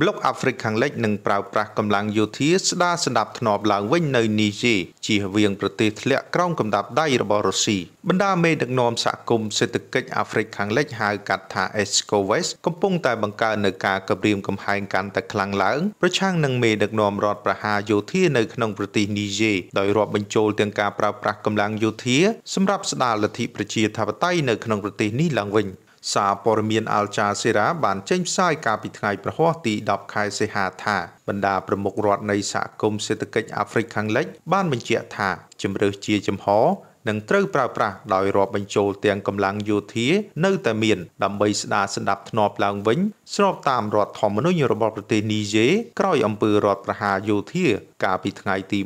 ប្លុកអាហ្វ្រិកខាងលិចនឹងប្រើប្រាស់កម្លាំងយោធាស្ដារសម្ដាប់ធ្នាប់ឡើងវិញនៅនីជេជៀសវាងប្រទេសធ្លាក់ក្រោមកម្ដាប់ដៃរបស់រុស្ស៊ីបណ្ដាមេដឹកនាំសហគមន៍សេដ្ឋកិច្ចអាហ្វ្រិកខាងលិចហៅកាត់ថា ECOWAS កំពុងតែបង្កើននៅការគម្រាមកំហែងកាន់តែខ្លាំងឡើង ប្រឆាំងនឹងមេដឹកនាំរដ្ឋប្រហារយោធានៅក្នុងប្រទេសនីជេដោយរាប់បញ្ចូលទាំងការប្រើប្រាស់កម្លាំងយោធា សម្រាប់ស្ដារលទ្ធិប្រជាធិបតេយ្យនៅក្នុងប្រទេសនេះឡើងវិញ។សារព័ត៌មានអាល់ចាសេរ៉ាបានចេញផ្សាយកាលពីថ្ងៃប្រហ័សទី10ខែសីហាថា បណ្ដាប្រមុខរដ្ឋនៃសហគមន៍សេដ្ឋកិច្ចអាហ្វ្រិកខាងលិចបានបញ្ជាក់ថាជំរើសជាចំហនឹងត្រូវប្រើប្រាស់ដោយរាប់បញ្ចូលទាំងកម្លាំងយោធា នៅតែមានដើម្បីស្ដារសន្តិភាពឡើងវិញ ស្របតាមរដ្ឋធម្មនុញ្ញរបស់ប្រទេសនីជេក្រោយអំពើរដ្ឋប្រហារយោធា កាលពីថ្ងៃទី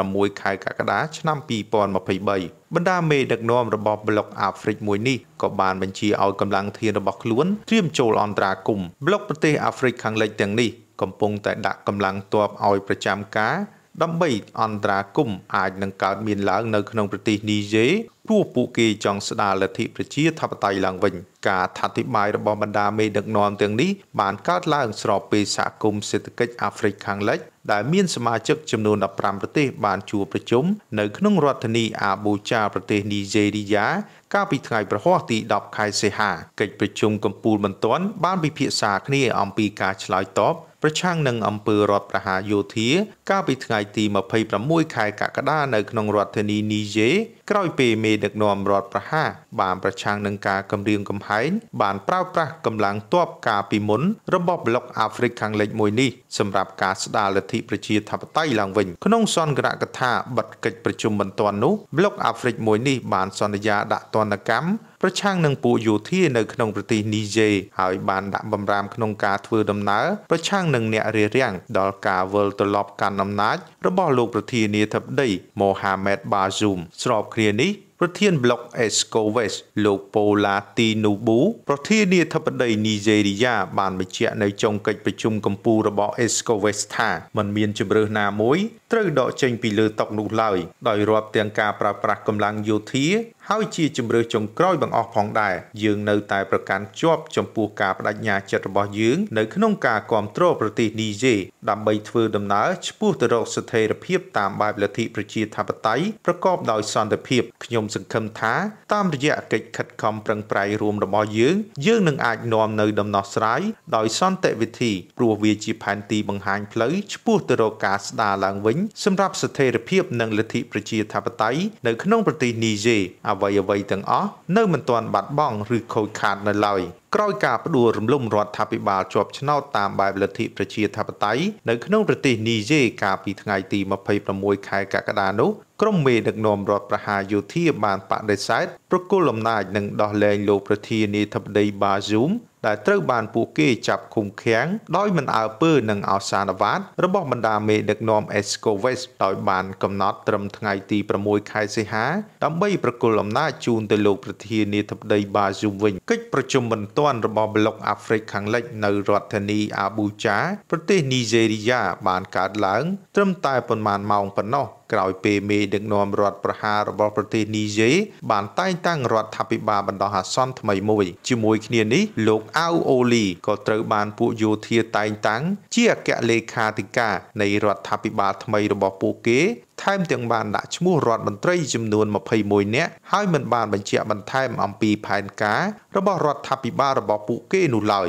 26ខែកក្កដាឆ្នាំ2023បណ្ដាមេដឹកនាំរបស់ប្លុកអាហ្វ្រិកមួយនេះក៏បានបញ្ជាឲ្យកម្លាំងធានរបស់ខ្លួនត្រៀមចូលអន្តរាគមន៍ប្លុកប្រទេសអាហ្វ្រិកខាងលិចទាំងនេះកំពុងតែដាក់កម្លាំងទ័ពឲ្យប្រចាំការដើម្បីអន្តរាគមអាចនឹងកើតមានឡើងនៅក្នុងប្រទេសនីជេព្រោះពួកគេចង់ស្ដារលទ្ធិប្រជាធិបតេយ្យឡើងវិញ ការអធិប្បាយរបស់បណ្ដាមេដឹកនាំទាំងនេះបានកើតឡើងស្របពេលសហគមន៍សេដ្ឋកិច្ចអាហ្វ្រិកខាងលិចដែលមានសមាជិកចំនួន15ប្រទេស បាន ជួបប្រជុំនៅក្នុងរដ្ឋធានីអាបូជាប្រទេសនីហ្សេរីយ៉ាកាលពីថ្ងៃប្រហ័សទី10ខែសីហាកិច្ចប្រជុំកំពូលបន្ទាន់ បានពិភាក្សាគ្នា អំពីការឆ្លើយតបប្រឆាំងនឹងអំពើរដ្ឋប្រហារយោធា កាលពីថ្ងៃទី26ខែកក្កដានៅក្នុងរដ្ឋធានីនីហ្សេក្រោយពេលមេដឹកនាំរដ្ឋប្រហារបានប្រឆាំងនឹងការគំរាមកំហែងបានប្រើប្រាស់កម្លាំងទ័ពកាលពីមុនរបស់ប្លុកអាហ្វ្រិកខាងលិចមួយនេះសម្រាប់ការស្ដារលទ្ធិប្រជាធិបតេយ្យឡើងវិញ ក្នុងសន្ទរកថាបិទកិច្ចប្រជុំបន្ទាន់នោះប្លុកអាហ្វ្រិកមួយនេះបានសន្យាដាក់ទណ្ឌកម្មប្រឆាំងនឹងពួកយោធានៅក្នុងប្រទេសនីជេហើយបានដាក់បំរាមក្នុងការធ្វើដំណើរប្រឆាំងនឹងអ្នករារាំងដល់ការវិលត្រឡប់កាន់អំណាចរបស់លោកប្រធានាធិបតីម៉ូហាម៉េតបាស៊ូមស្របគ្នានេះប្រធានប្លុក ESCO West លោក Pola Tinubu ប្រធានាធិបតីនីជេរីយ៉ាបានបញ្ជាក់នៅចុងកិច្ចប្រជុំកម្ពុជារបស់ ESCO West ថាมันមានជំរើសណាមួយត្រូវដកចេញពីលើតុនោះឡើយដោយរាប់ទាំងការប្រើប្រាស់កម្លាំងយោធាហើយជាជំរឿចុងក្រោយបង្អស់ផងដែរយើងនៅតែប្រកាន់ជាប់ចំពោះការបដិញ្ញាចិត្តរបស់យើង នៅក្នុងការគ្រប់គ្រងប្រទេសនីជេដើម្បីធ្វើដំណើរឆ្ពោះទៅរកស្ថិរភាពតាមបែបលទ្ធិប្រជាធិបតេយ្យប្រកបដោយ សន្តិភាពខ្ញុំ សង្ឃឹមថាតាមរយៈកិច្ចខិតខំប្រឹងប្រែងរួមរបស់យើង យើងនឹងអាចនាំនៅដំណោះស្រាយដោយ សន្តិវិធីព្រោះវាជាផែនទីបង្ហាញផ្លូវឆ្ពោះទៅរកការស្ដារឡើងវិញសម្រាប់ស្ថិរភាពនិងលទ្ធិប្រជាធិបតេយ្យនៅក្នុងប្រទេសនីជេអ្វីអ្វីទាំងអស់នៅមិនទាន់បាត់បង់ឬខូចខាតនៅឡើយក្រោយការផ្ដួលរំលំរដ្ឋាភិបាលជាប់ឆ្នោតតាមបែបលទ្ធិប្រជាធិបតេយ្យនៅក្នុងប្រទេសនីជេកាលពីថ្ងៃ ទី26ខែកក្កដានោះក្រុមមេដឹកនាំរដ្ឋប្រហារយោធាបានបដិសេធប្រគល់អំណាចនិងដោះលែងលោកប្រធានាធិបតីបាស៊ូមដែលត្រូវបានពួកគេចាប់ឃុំឃាំងដោយមិនអើពើនឹងអសានវត្តរបស់បណ្ដាមេដឹកនាំ Esco West ដោយបានកំណត់ត្រឹមថ្ងៃទី6ខែសីហាដើម្បីប្រគល់អំណាចជូនទៅលោកប្រធានាធិបតីបាស៊ូវិញកិច្ចប្រជុំបន្ទាន់របស់ប្លុកអាហ្វ្រិកខាងលិចនៅរដ្ឋធានីអាប៊ូចាប្រទេស នីហ្សេរីយ៉ាបានកើតឡើង ត្រឹមតែប៉ុន្មានម៉ោងប៉ុណ្ណោះក្រោយពេលមេដឹកនាំរដ្ឋប្រហាររបស់ប្រទេសនីជេបានតែងតាំងរដ្ឋាភិបាលបណ្ដោះអាសន្នថ្មីមួយជាមួយគ្នានេះលោកអាវអូលីក៏ត្រូវបានពួកយោធាតែងតាំងជាអគ្គលេខាធិការនៃរដ្ឋាភិបាលថ្មីរបស់ពួកគេថែមទាំងបានដាក់ឈ្មោះរដ្ឋមន្ត្រីចំនួន21នាក់ហើយមិនបានបញ្ជាក់បន្ថែមអំពីផែនការរបស់រដ្ឋាភិបាលរបស់ពួកគេនោះឡើយ